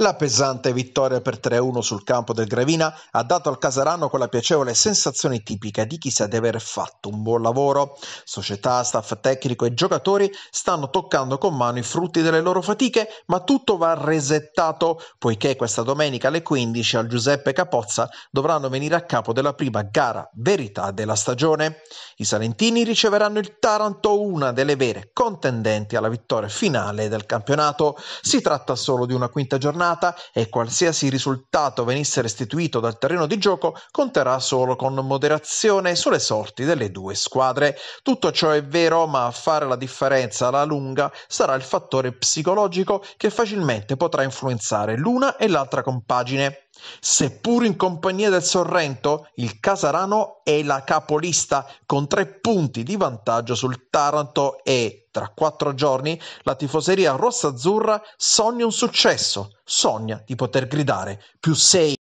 La pesante vittoria per 3-1 sul campo del Gravina ha dato al Casarano quella piacevole sensazione tipica di chi sa di aver fatto un buon lavoro. Società, staff tecnico e giocatori stanno toccando con mano i frutti delle loro fatiche, ma tutto va resettato, poiché questa domenica alle 15 al Giuseppe Capozza dovranno venire a capo della prima gara verità della stagione. I salentini riceveranno il Taranto, una delle vere contendenti alla vittoria finale del campionato. Si tratta solo di una quinta giornata eliminata e qualsiasi risultato venisse restituito dal terreno di gioco conterà solo con moderazione sulle sorti delle due squadre. Tutto ciò è vero, ma a fare la differenza alla lunga sarà il fattore psicologico che facilmente potrà influenzare l'una e l'altra compagine. Seppur in compagnia del Sorrento, il Casarano è la capolista con tre punti di vantaggio sul Taranto e, tra quattro giorni, la tifoseria rossazzurra sogna un successo, sogna di poter gridare più sei.